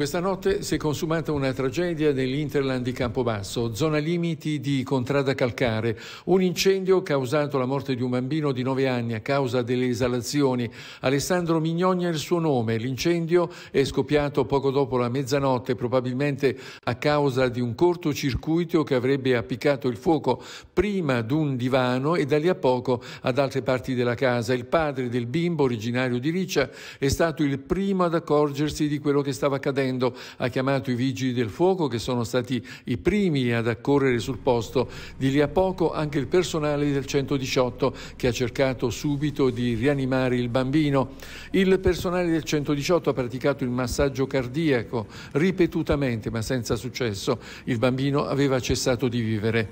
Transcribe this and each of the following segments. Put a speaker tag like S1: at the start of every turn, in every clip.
S1: Questa notte si è consumata una tragedia nell'Interland di Campobasso, zona limiti di Contrada Calcare. Un incendio ha causato la morte di un bambino di 9 anni a causa delle esalazioni. Alessandro Mignogna è il suo nome. L'incendio è scoppiato poco dopo la mezzanotte, probabilmente a causa di un cortocircuito che avrebbe appiccato il fuoco prima ad un divano e da lì a poco ad altre parti della casa. Il padre del bimbo, originario di Riccia, è stato il primo ad accorgersi di quello che stava accadendo correndo ha chiamato i vigili del fuoco che sono stati i primi ad accorrere sul posto. Di lì a poco anche il personale del 118 che ha cercato subito di rianimare il bambino. Il personale del 118 ha praticato il massaggio cardiaco ripetutamente ma senza successo. Il bambino aveva cessato di vivere.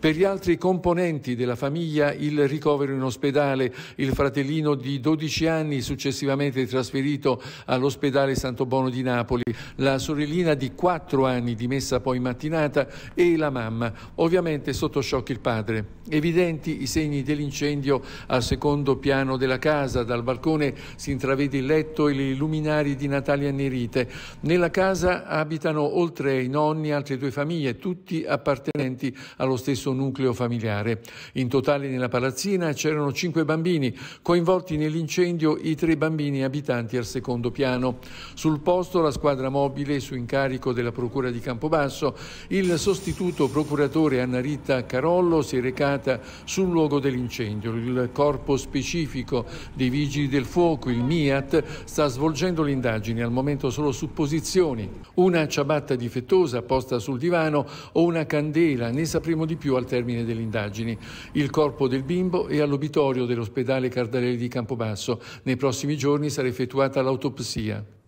S1: Per gli altri componenti della famiglia il ricovero in ospedale, il fratellino di 12 anni successivamente trasferito all'ospedale Santo Bono di Napoli, la sorellina di quattro anni dimessa poi mattinata e la mamma, ovviamente sotto shock il padre. Evidenti i segni dell'incendio al secondo piano della casa, dal balcone si intravede il letto e le luminari di Natalia annerite. Nella casa abitano oltre ai nonni altre due famiglie, tutti appartenenti allo stesso nucleo familiare. In totale nella palazzina c'erano cinque bambini, coinvolti nell'incendio i tre bambini abitanti al secondo piano. Sul posto la squadra squadra mobile su incarico della Procura di Campobasso, il sostituto procuratore Anna Rita Carollo si è recata sul luogo dell'incendio. Il corpo specifico dei vigili del fuoco, il MIAT, sta svolgendo le indagini, al momento solo supposizioni. Una ciabatta difettosa posta sul divano o una candela, ne sapremo di più al termine delle indagini. Il corpo del bimbo è all'obitorio dell'ospedale Cardarelli di Campobasso. Nei prossimi giorni sarà effettuata l'autopsia.